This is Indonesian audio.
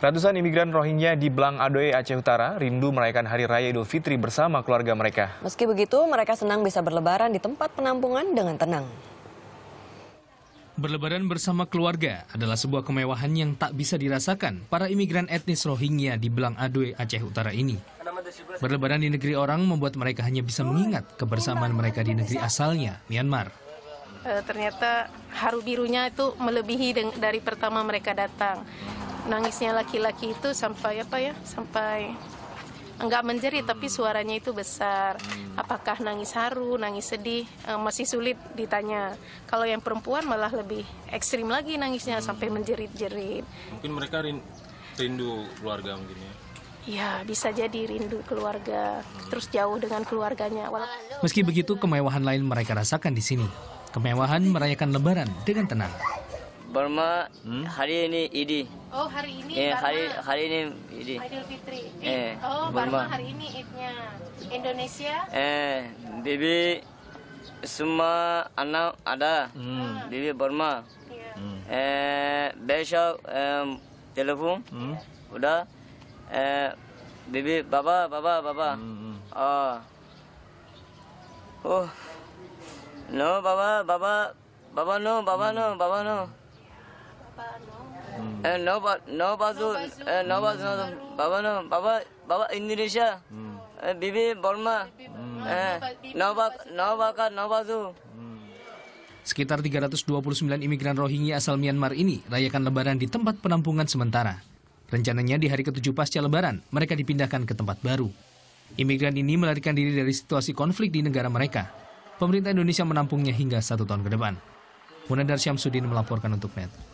Ratusan imigran Rohingya di Blang Adoe, Aceh Utara rindu merayakan Hari Raya Idul Fitri bersama keluarga mereka. Meski begitu, mereka senang bisa berlebaran di tempat penampungan dengan tenang. Berlebaran bersama keluarga adalah sebuah kemewahan yang tak bisa dirasakan para imigran etnis Rohingya di Blang Adoe, Aceh Utara ini. Berlebaran di negeri orang membuat mereka hanya bisa mengingat kebersamaan mereka di negeri asalnya, Myanmar. Eh, ternyata haru birunya itu melebihi dari pertama mereka datang nangisnya laki-laki itu sampai apa ya sampai enggak menjerit tapi suaranya itu besar apakah nangis haru nangis sedih eh, masih sulit ditanya kalau yang perempuan malah lebih ekstrim lagi nangisnya hmm. sampai menjerit-jerit mungkin mereka rindu keluarga mungkin ya Ya, bisa jadi rindu keluarga, hmm. terus jauh dengan keluarganya. Meski begitu, kemewahan lain mereka rasakan di sini. Kemewahan merayakan lebaran dengan tenang. Burma hmm? hari ini Idi. Oh, hari ini. Eh, hari hari ini Idi. Idul Fitri. Eh, oh, Burma. Burma hari ini Idnya. Indonesia? Eh, Bibi semua anak ada. Hmm. Bibi Burma. Yeah. Hmm. Eh, besok eh, telepon. Hmm. Udah. Eh, Bibi, Baba, Baba, Baba. Hmm. Oh. Oh. No, Baba, Baba. Baba no, Baba no, Baba no. Eh, no, no eh, no no, baba, baba Indonesia, eh, bibi Burma, hmm. no bak, no baka, no Sekitar 329 imigran Rohingya asal Myanmar ini rayakan lebaran di tempat penampungan sementara. Rencananya di hari ketujuh pasca lebaran, mereka dipindahkan ke tempat baru. Imigran ini melarikan diri dari situasi konflik di negara mereka. Pemerintah Indonesia menampungnya hingga satu tahun ke depan. Munadar Syamsuddin melaporkan untuk NET.